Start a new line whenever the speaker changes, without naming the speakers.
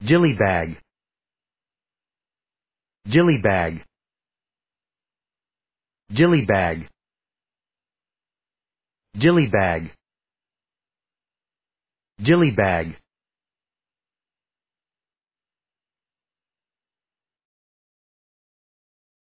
Dilly bag. Dilly bag. Dilly bag. Dilly bag. Dilly bag.